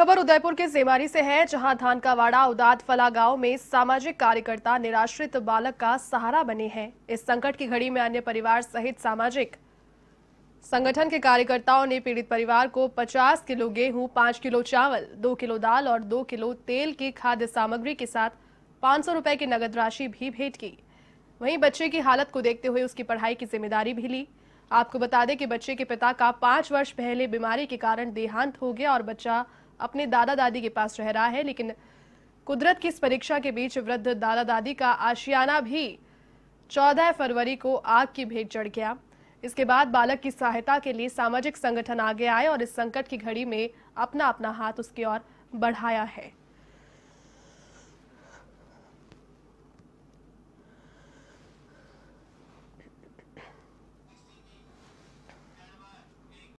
खबर उदयपुर के सेवारी से है जहां धानकावाड़ा उदात फला गांव में सामाजिक कार्यकर्ता निराश्रित बालक का सहारा बने हैं इस संकट की घड़ी में अन्य परिवार सहित सामाजिक संगठन के कार्यकर्ताओं ने पीड़ित परिवार को 50 किलो गेहूं 5 किलो चावल 2 किलो दाल और 2 किलो तेल की खाद्य सामग्री के साथ पांच सौ की नगद राशि भी भेंट की वहीं बच्चे की हालत को देखते हुए उसकी पढ़ाई की जिम्मेदारी भी ली आपको बता दें कि बच्चे के पिता का पांच वर्ष पहले बीमारी के कारण देहांत हो गया और बच्चा अपने दादा दादी के पास रह रहा है लेकिन कुदरत की इस परीक्षा के बीच वृद्ध दादा दादी का आशियाना भी 14 फरवरी को आग की भेंट चढ़ गया इसके बाद बालक की सहायता के लिए सामाजिक संगठन आगे आए और इस संकट की घड़ी में अपना अपना हाथ उसकी ओर बढ़ाया है